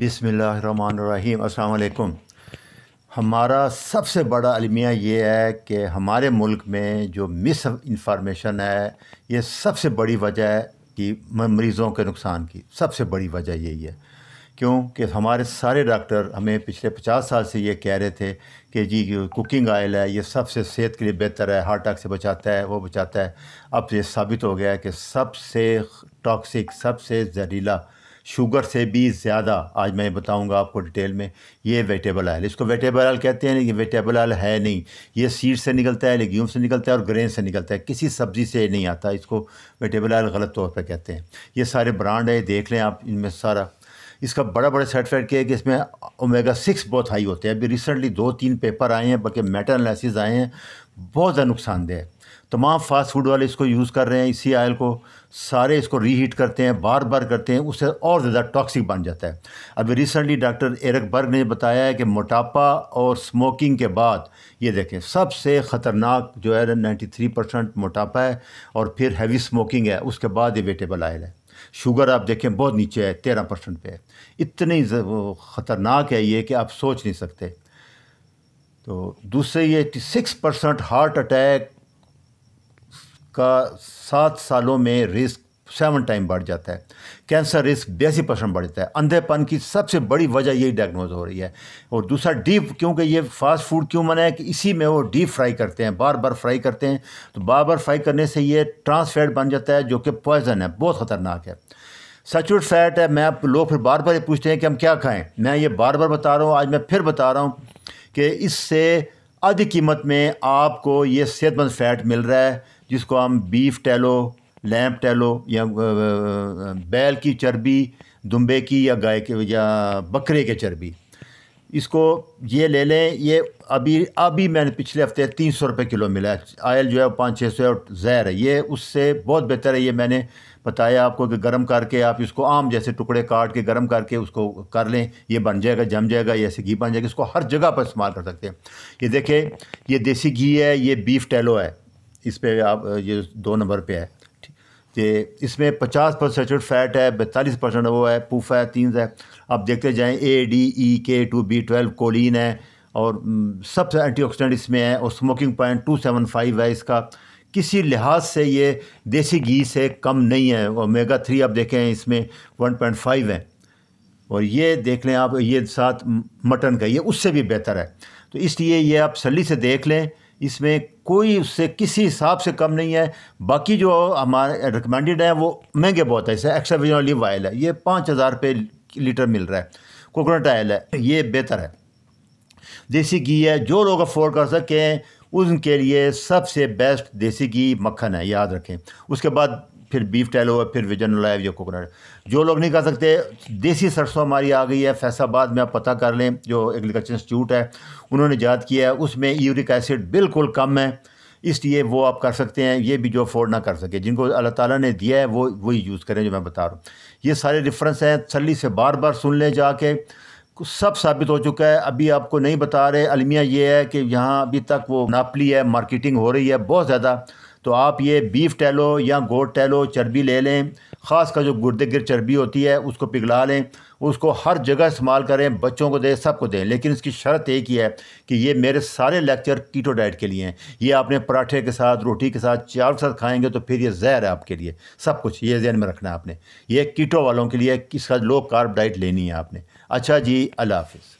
बिसमीम् अल्लाम हमारा सबसे बड़ा अलमिया ये है कि हमारे मुल्क में जो मिस इंफॉर्मेशन है ये सबसे बड़ी वजह है कि मरीज़ों के नुकसान की सबसे बड़ी वजह यही है क्योंकि हमारे सारे डॉक्टर हमें पिछले पचास साल से ये कह रहे थे कि जी कुकिंग ऑयल है ये सबसे सेहत के लिए बेहतर है हार्ट अटैक से बचाता है वो बचाता है अब तो ये साबित हो गया है कि सबसे टॉक्सिक सबसे जहरीला शुगर से भी ज़्यादा आज मैं बताऊंगा आपको डिटेल में ये वेटेबल आयल इसको वेटेबल आयल कहते हैं लेकिन वेटेबल आयल है नहीं ये सीड से निकलता है लेग्यूम से निकलता है और ग्रेन से निकलता है किसी सब्ज़ी से नहीं आता इसको वेटेबल आयल गलत तौर पर कहते हैं ये सारे ब्रांड है देख लें आप इनमें सारा इसका बड़ा बड़ा सर्टिफाइड है कि इसमें ओमेगा सिक्स बहुत हाई होते हैं अभी रिसेंटली दो तीन पेपर आए हैं बल्कि मेटा एनालिसिस आए हैं बहुत ज़्यादा नुकसानदेह है तमाम फास्ट फूड वाले इसको यूज़ कर रहे हैं इसी आयल को सारे इसको रीहीट करते हैं बार बार करते हैं उससे और ज़्यादा टॉक्सिक बन जाता है अभी रिसेंटली डॉक्टर एरक बर्ग ने बताया है कि मोटापा और स्मोकिंग के बाद ये देखें सबसे ख़तरनाक जो है नाइन्टी थ्री परसेंट मोटापा है और फिर हैवी स्मोकिंग है उसके बाद ये वेटेबल आयल है शुगर आप देखें बहुत नीचे है तेरह परसेंट पे है इतनी ख़तरनाक है ये कि आप सोच नहीं सकते तो दूसरे ये सिक्स परसेंट हार्ट अटैक का सात सालों में रिस्क सेवन टाइम बढ़ जाता है कैंसर रिस्क बयासी परसेंट बढ़ जाता है अंधेपन की सबसे बड़ी वजह यही डायग्नोज हो रही है और दूसरा डीप क्योंकि ये फास्ट फूड क्यों मना है कि इसी में वो डीप फ्राई करते हैं बार बार फ्राई करते हैं तो बार बार फ्राई करने से ये ट्रांस फैट बन जाता है जो कि पॉइजन है बहुत ख़तरनाक है सचुट फैट है मैं आप लोग फिर बार बार ये पूछते हैं कि हम क्या खाएँ मैं ये बार बार बता रहा हूँ आज मैं फिर बता रहा हूँ कि इससे अधिक कीमत में आपको ये सेहतमंद फ़ैट मिल रहा है जिसको हम बीफ टैलो लैम्प टैलो या बैल की चर्बी दुम्बे की या गाय के या बकरे के चर्बी इसको ये ले लें ये अभी अभी मैंने पिछले हफ्ते तीन सौ रुपये किलो मिला है आयल जो है पाँच छः सौ जहर है ये उससे बहुत बेहतर है ये मैंने बताया आपको कि गर्म करके आप इसको आम जैसे टुकड़े काट के गर्म करके उसको कर लें ये बन जाएगा जम जाएगा ये ऐसे घी बन जाएगा इसको हर जगह पर इस्तेमाल कर सकते हैं ये देखें ये देसी घी है ये बीफ टैलो है इस पर आप ये दो नंबर पे है कि इसमें पचास परसेंट फैट है बैतालीस परसेंट वो है पूफा है तीन है आप देखते जाएँ ए डी ई के टू बी ट्वेल्व कोलिन है और सबसे एंटीऑक्सीडेंट इसमें है और smoking point two seven five है इसका किसी लिहाज से ये देसी घी से कम नहीं है और मेगा थ्री आप देखें इसमें वन पॉइंट फाइव है और ये देख लें आप ये साथ मटन का ये उससे भी बेहतर है तो इसलिए ये आप सली से देख लें इसमें कोई उससे किसी हिसाब से कम नहीं है बाकी जो हमारे रिकमेंडेड है वो महंगे बहुत है इसे एक्स्ट्रा विजन ऑलिव ऑयल है ये पाँच हज़ार रुपये लीटर मिल रहा है कोकोनट ऑयल है ये बेहतर है देसी घी है जो लोग अफोर्ड कर सकें उनके लिए सबसे बेस्ट देसी घी मक्खन है याद रखें उसके बाद फिर बीफ टैल हुआ फिर विजन लाइव या कोकोनट जो लोग नहीं कर सकते देसी सरसों हमारी आ गई है फैसाबाद में आप पता कर लें जो एग्रीकल्चर इंस्टीट्यूट है उन्होंने याद किया है उसमें यूरिक एसिड बिल्कुल कम है इसलिए वो आप कर सकते हैं ये भी जो अफोर्ड ना कर सके जिनको अल्लाह ताला ने दिया है वो वही यूज़ करें जो मैं बता रहा हूँ ये सारे रेफरेंस हैं सली से बार बार सुन लें जाके सब साबित हो चुका है अभी आपको नहीं बता रहे अलमिया ये है कि यहाँ अभी तक वो नापली है मार्केटिंग हो रही है बहुत ज़्यादा तो आप ये बीफ टहलो या गोट टहलो चर्बी ले लें ख़ास कर जो गुर्दे गिर चर्बी होती है उसको पिघला लें उसको हर जगह इस्तेमाल करें बच्चों को दें सबको दें लेकिन इसकी शर्त एक ही है कि ये मेरे सारे लेक्चर कीटो डाइट के लिए हैं ये आपने पराठे के साथ रोटी के साथ चावल के साथ खाएँगे तो फिर ये जहर है आपके लिए सब कुछ ये जहन में रखना है आपने ये कीटो वालों के लिए इसका लो कार्ब डाइट लेनी है आपने अच्छा जी अल्लाह हाफिज़